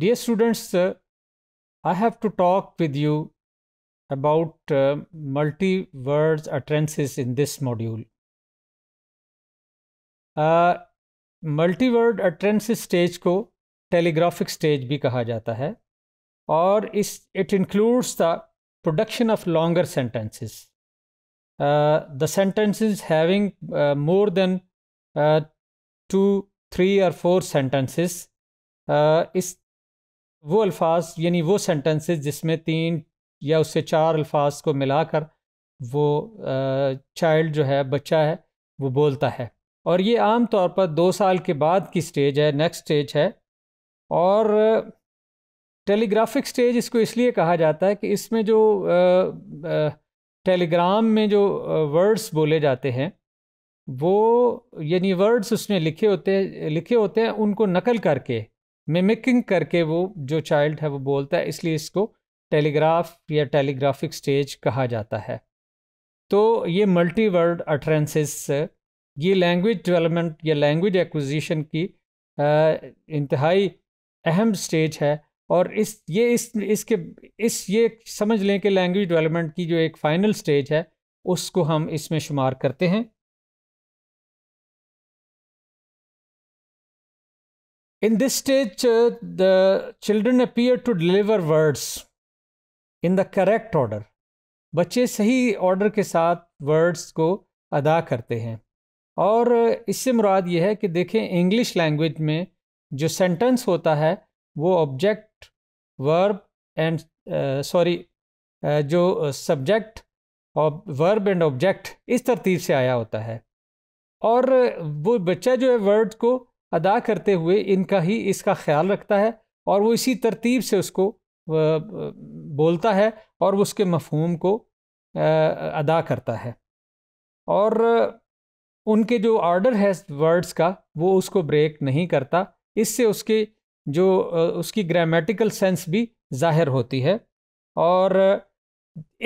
Dear students, uh, I have to talk with you about uh, multi-words utterances in this module. Uh, multi-word utterances stage को telegraphic stage भी कहा जाता है और इस it includes the production of longer sentences the sentences having more than two three और four sentences इस वो अल्फाज यानी वो सेंटेंसेस जिसमें तीन या उससे चार अल्फाज को मिलाकर वो चाइल्ड जो है बच्चा है वो बोलता है और ये आम तौर पर दो साल के बाद की स्टेज है नेक्स्ट स्टेज है और टेलीग्राफिक स्टेज इसको इसलिए कहा जाता है कि इसमें जो टेलीग्राम में जो वर्ड्स बोले जाते हैं वो यानी वर्ड्स उसमें लिखे होते लिखे होते हैं उनको नकल करके मिमिकिंग करके वो जो चाइल्ड है वो बोलता है इसलिए इसको टेलीग्राफ या टेलीग्राफिक स्टेज कहा जाता है तो ये मल्टी वर्ड अटरेंसेस ये लैंग्वेज डेवलपमेंट या लैंग्वेज एक्विजिशन की इंतहाई अहम स्टेज है और इस ये इस इसके इस ये समझ लें कि लैंग्वेज डेवलपमेंट की जो एक फ़ाइनल स्टेज है उसको हम इसमें शुमार करते हैं In this stage, uh, the children appear to deliver words in the correct order. बच्चे सही ऑर्डर के साथ वर्ड्स को अदा करते हैं और uh, इससे मुराद ये है कि देखें इंग्लिश लैंग्वेज में जो सेंटेंस होता है वो ऑब्जेक्ट वर्ब एंड सॉरी जो सब्जेक्ट वर्ब एंड ऑब्जेक्ट इस तरतीब से आया होता है और uh, वो बच्चा जो है वर्ड को अदा करते हुए इनका ही इसका ख्याल रखता है और वो इसी तरतीब से उसको बोलता है और उसके मफहम को अदा करता है और उनके जो ऑर्डर है वर्ड्स का वो उसको ब्रेक नहीं करता इससे उसके जो उसकी ग्रामेटिकल सेंस भी ज़ाहिर होती है और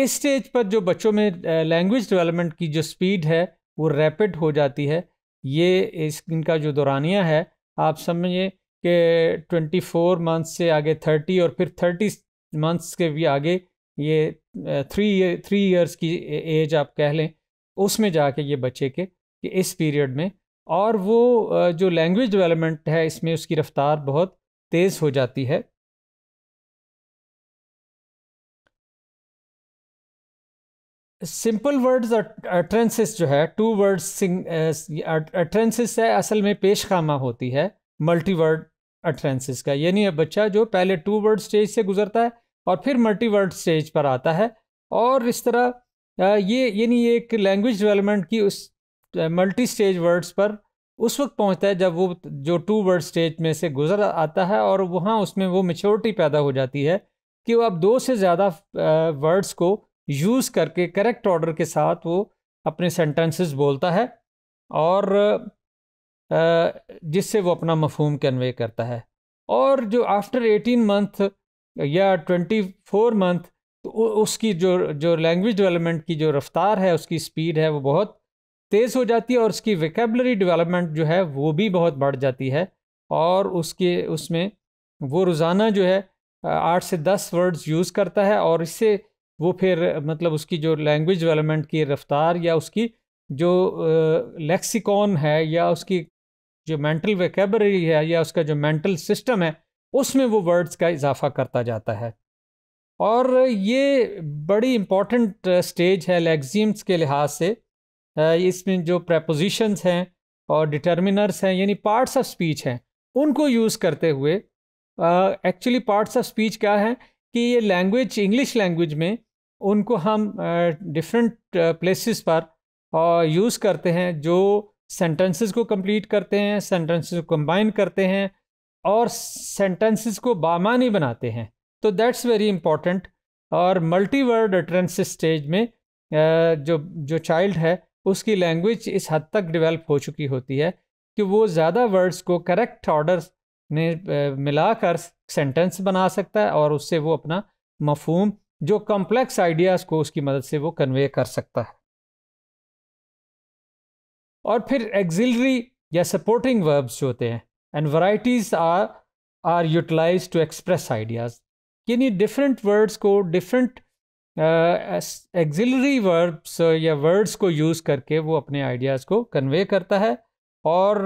इस स्टेज पर जो बच्चों में लैंग्वेज डेवलपमेंट की जो स्पीड है वो रैपिड हो जाती है ये इस इनका जो दौरानिया है आप समझिए कि ट्वेंटी फोर मंथ्स से आगे थर्टी और फिर थर्टी मंथ्स के भी आगे ये थ्री थ्री इयर्स की एज आप कह लें उसमें जाके ये बच्चे के कि इस पीरियड में और वो जो लैंग्वेज डेवलपमेंट है इसमें उसकी रफ्तार बहुत तेज़ हो जाती है सिंपल वर्ड्स अट्रेंसिस जो है टू वर्ड्स अट्रेंसिस है असल में पेश खामा होती है मल्टी वर्ड अट्रेंसिस का यानी बच्चा जो पहले टू वर्ड स्टेज से गुजरता है और फिर मल्टी वर्ड स्टेज पर आता है और इस तरह ये यानी एक लैंग्वेज डेवलपमेंट की उस मल्टी स्टेज वर्ड्स पर उस वक्त पहुंचता है जब वो जो टू वर्ड स्टेज में से गुजर आता है और वहाँ उसमें वो मेच्योरिटी पैदा हो जाती है कि वो अब दो से ज़्यादा वर्ड्स को यूज़ करके करेक्ट ऑर्डर के साथ वो अपने सेंटेंसेस बोलता है और जिससे वो अपना मफहम कन्वे करता है और जो आफ्टर एटीन मंथ या ट्वेंटी फोर मंथ तो उसकी जो जो लैंग्वेज डेवलपमेंट की जो रफ्तार है उसकी स्पीड है वो बहुत तेज़ हो जाती है और उसकी वेकेबलरी डेवलपमेंट जो है वो भी बहुत बढ़ जाती है और उसके उसमें वो रोज़ाना जो है आठ से दस वर्ड्स यूज़ करता है और इससे वो फिर मतलब उसकी जो लैंग्वेज डेवलपमेंट की रफ्तार या उसकी जो लेक्सिकॉन है या उसकी जो मेंटल वेकेबरी है या उसका जो मेंटल सिस्टम है उसमें वो वर्ड्स का इजाफा करता जाता है और ये बड़ी इम्पॉर्टेंट स्टेज है लेग्जीम्स के लिहाज से इसमें जो प्रपोजिशंस हैं और डिटर्मिनर्स हैं यानी पार्ट्स ऑफ स्पीच हैं उनको यूज़ करते हुए एक्चुअली पार्ट्स ऑफ स्पीच क्या हैं कि ये लैंग्वेज इंग्लिश लैंग्वेज में उनको हम डिफरेंट प्लेसेस पर और यूज़ करते हैं जो सेंटेंसेस को कंप्लीट करते हैं सेंटेंसेस को कंबाइन करते हैं और सेंटेंसेस को बामानी बनाते हैं तो दैट्स वेरी इम्पॉर्टेंट और मल्टी वर्ड अटरेंस स्टेज में जो जो चाइल्ड है उसकी लैंग्वेज इस हद तक डेवलप हो चुकी होती है कि वो ज़्यादा वर्ड्स को करेक्ट ऑर्डर ने मिलाकर सेंटेंस बना सकता है और उससे वो अपना मफहम जो कॉम्प्लेक्स आइडियाज़ को उसकी मदद से वो कन्वे कर सकता है और फिर एग्जिलरी या सपोर्टिंग वर्ब्स जो होते हैं and varieties are are utilize to express ideas यानी डिफरेंट वर्ड्स को डिफरेंट एग्जिलरी वर्ब्स या वर्ड्स को यूज़ करके वो अपने आइडियाज़ को कन्वे करता है और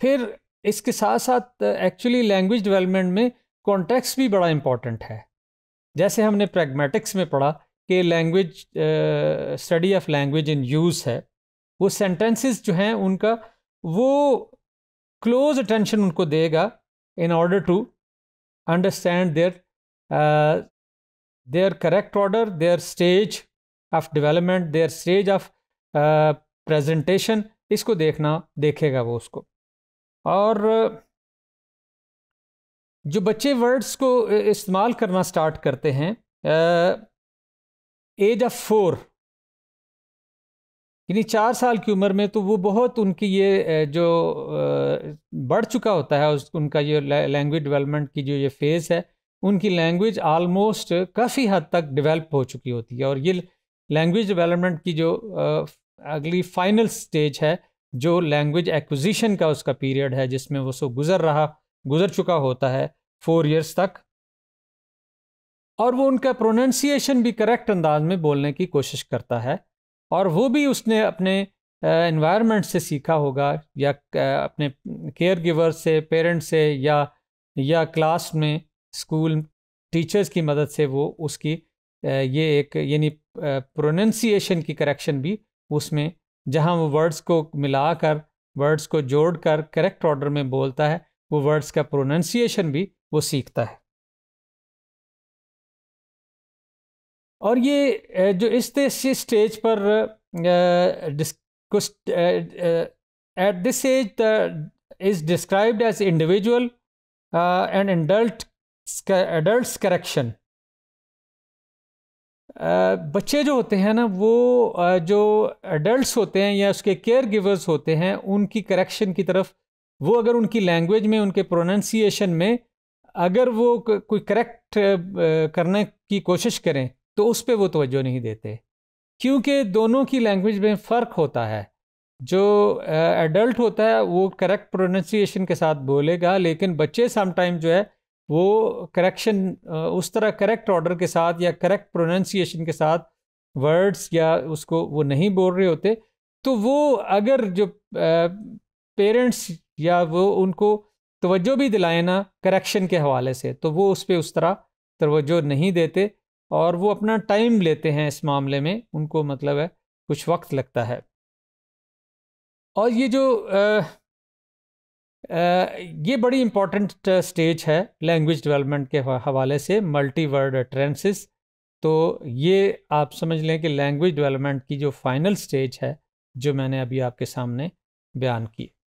फिर इसके साथ साथ एक्चुअली लैंग्वेज डेवलपमेंट में कॉन्टेक्स्ट भी बड़ा इम्पॉर्टेंट है जैसे हमने प्रैग्मेटिक्स में पढ़ा कि language study of language in use है वो सेंटेंसेस जो हैं उनका वो क्लोज अटेंशन उनको देगा in order to understand their their correct order their stage of development their stage of presentation इसको देखना देखेगा वो उसको और जो बच्चे वर्ड्स को इस्तेमाल करना स्टार्ट करते हैं एज ऑफ फोर यानी चार साल की उम्र में तो वो बहुत उनकी ये जो बढ़ चुका होता है उनका ये लैंग्वेज डेवलपमेंट की जो ये फेज़ है उनकी लैंग्वेज आलमोस्ट काफ़ी हद तक डेवलप हो चुकी होती है और ये लैंग्वेज डेवलपमेंट की जो अगली फाइनल स्टेज है जो लैंग्वेज एक्विजिशन का उसका पीरियड है जिसमें वो सो गुज़र रहा गुज़र चुका होता है फोर इयर्स तक और वो उनका प्रोनंसिएशन भी करेक्ट अंदाज में बोलने की कोशिश करता है और वो भी उसने अपने इन्वायरमेंट से सीखा होगा या अपने केयर गिवर से पेरेंट्स से या या क्लास में स्कूल टीचर्स की मदद से वो उसकी ये एक यानी प्रोनंसिएशन की करेक्शन भी उसमें जहाँ वो वर्ड्स को मिलाकर वर्ड्स को जोड़कर करेक्ट ऑर्डर में बोलता है वो वर्ड्स का प्रोनंसिएशन भी वो सीखता है और ये जो इस स्टेज पर at this age is described as individual and adult adult correction बच्चे जो होते हैं ना वो जो एडल्ट होते हैं या उसके केयर गिवर्स होते हैं उनकी करेक्शन की तरफ वो अगर उनकी लैंग्वेज में उनके प्रोनंसिएशन में अगर वो कोई करेक्ट करने की कोशिश करें तो उस पर वो तवज्जो नहीं देते क्योंकि दोनों की लैंग्वेज में फ़र्क होता है जो एडल्ट होता है वो करेक्ट प्रोनंसिएशन के साथ बोलेगा लेकिन बच्चे समटाइम जो है वो करेक्शन उस तरह करेक्ट ऑर्डर के साथ या करेक्ट प्रोनाशिएशन के साथ वर्ड्स या उसको वो नहीं बोल रहे होते तो वो अगर जो पेरेंट्स या वो उनको तवज्जो भी दिलाए ना करेक्शन के हवाले से तो वो उस पर उस तरह तवज्जो नहीं देते और वो अपना टाइम लेते हैं इस मामले में उनको मतलब है कुछ वक्त लगता है और ये जो ये बड़ी इम्पॉर्टेंट स्टेज है लैंग्वेज डेवलपमेंट के हवाले से मल्टी वर्ड ट्रेंसिस तो ये आप समझ लें कि लैंग्वेज डेवलपमेंट की जो फाइनल स्टेज है जो मैंने अभी आपके सामने बयान की